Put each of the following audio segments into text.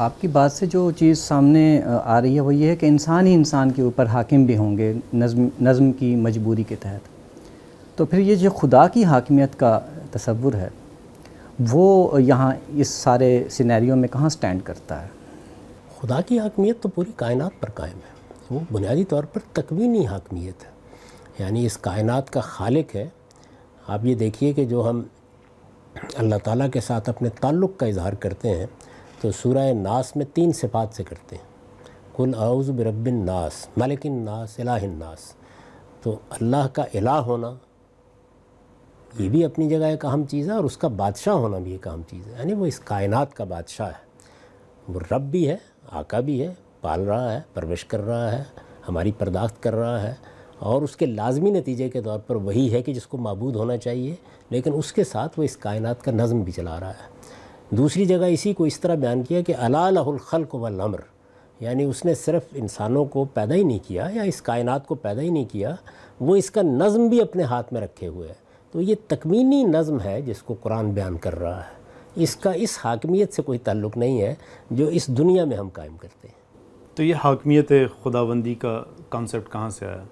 आपकी बात से जो चीज़ सामने आ रही है वो ये है कि इंसान ही इंसान के ऊपर हाकिम भी होंगे नज्म नज़म की मजबूरी के तहत तो फिर ये जो खुदा की हाकमियत का तस्वुर है वो यहाँ इस सारे सिनेरियो में कहाँ स्टैंड करता है खुदा की हाकमियत तो पूरी कायनात पर कायम है वो बुनियादी तौर पर तकवीनी हाकमियत है यानी इस कायनात का खालिक है आप ये देखिए कि जो हम अल्लाह ताला के साथ अपने ताल्लुक़ का इजहार करते हैं तो सूरह नास में तीन सिफात से करते हैं कुल आउज़ बरबिन नास मलिकिन नास इलाहिन नास तो अल्लाह का इला होना ये भी अपनी जगह एक अहम चीज़ है और उसका बादशाह होना भी एक अहम चीज़ है यानी वो इस कायनात का बादशाह है वो रब भी है आका भी है पाल रहा है परवरिश कर रहा है हमारी पर्दाख्त कर रहा है और उसके लाजमी नतीजे के तौर पर वही है कि जिसको मबूद होना चाहिए लेकिन उसके साथ वो इस कायनात का नज़म भी चला रहा है दूसरी जगह इसी को इस तरह बयान किया कि अलाखल्क वमर यानी उसने सिर्फ इंसानों को पैदा ही नहीं किया या इस कायनात को पैदा ही नहीं किया वो इसका नज़म भी अपने हाथ में रखे हुए है तो ये तकमीनी नज़म है जिसको कुरान बयान कर रहा है इसका इस हाकमियत से कोई ताल्लुक़ नहीं है जो इस दुनिया में हम कायम करते हैं तो ये हाकमियत खुदाबंदी का कॉन्सेप्ट कहाँ से आया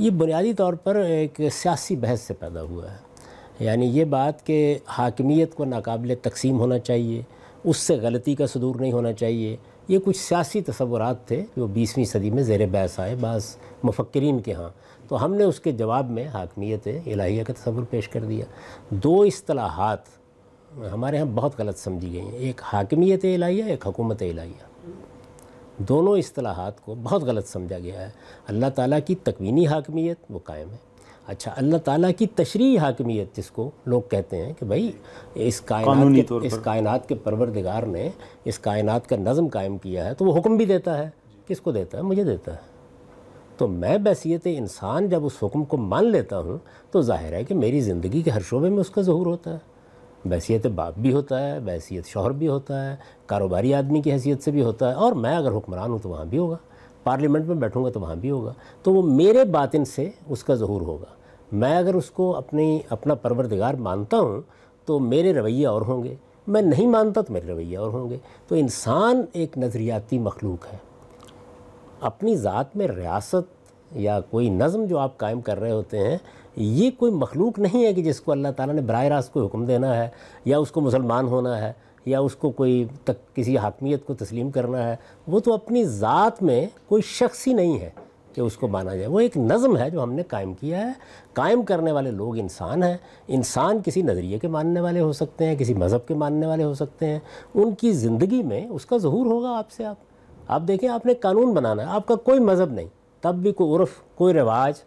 ये बुनियादी तौर पर एक सियासी बहस से पैदा हुआ है यानी ये बात कि हाकमियत को नाकबले तकसीम होना चाहिए उससे गलती का सदूर नहीं होना चाहिए ये कुछ सियासी तस्वुरात थे जो बीसवीं सदी में ज़ेर बहस आए बास मफक्रीन के यहाँ तो हमने उसके जवाब में हाकमियत इलाहिया का तस्वुर पेश कर दिया दो असलाहत हमारे यहाँ बहुत गलत समझी गई हैं एक हाकमियत इलाहिया एक हकूमत इलाहिया दोनों असलाहत को बहुत गलत समझा गया है अल्लाह ताली की तकवीनी हाकमियत वो कायम है अच्छा अल्लाह ताला की तशरी हाकमियत जिसको लोग कहते हैं कि भाई इस कायनात के, इस कायनात के परवरदिगार ने इस कायनात का नज़म कायम किया है तो वो हुक्म भी देता है किसको देता है मुझे देता है तो मैं बैसीत इंसान जब उस हुक्म को मान लेता हूँ तो जाहिर है कि मेरी ज़िंदगी के हर शोबे में उसका ज़हूर होता है बैसीत बाप भी होता है बैसीत शोहर भी होता है कारोबारी आदमी की हैसियत से भी होता है और मैं अगर हुक्मरान हूँ तो वहाँ भी होगा पार्लियामेंट में बैठूंगा तो वहाँ भी होगा तो वो मेरे बातिन से उसका ज़हूर होगा मैं अगर उसको अपनी अपना परवरदिगार मानता हूँ तो मेरे रवैये और होंगे मैं नहीं मानता तो मेरे रवैया और होंगे तो इंसान एक नज़रियाती मखलूक है अपनी ज़ात में रियासत या कोई नज़म जो आप कायम कर रहे होते हैं ये कोई मखलूक नहीं है कि जिसको अल्लाह ताला ने बर रास्त कोई हुक्म देना है या उसको मुसलमान होना है या उसको कोई तक किसी हाकमियत को तस्लीम करना है वो तो अपनी ज़ात में कोई शख्स ही नहीं है कि उसको माना जाए वो एक नज़म है जो हमने कायम किया है कायम करने वाले लोग इंसान हैं इंसान किसी नज़रिए के मानने वाले हो सकते हैं किसी मज़हब के मानने वाले हो सकते हैं उनकी ज़िंदगी में उसका जहूर होगा आपसे आप आप देखें आपने कानून बनाना है आपका कोई मज़हब नहीं तब भी कोई उर्फ कोई रिवाज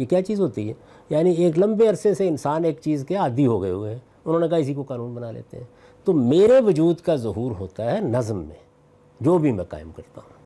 ये क्या चीज़ होती है यानी एक लंबे अरसे से इंसान एक चीज़ के आदि हो गए हुए हैं उन्होंने कहा इसी को कानून बना लेते हैं तो मेरे वजूद का जहूर होता है नज़म में जो भी मैं कायम करता हूँ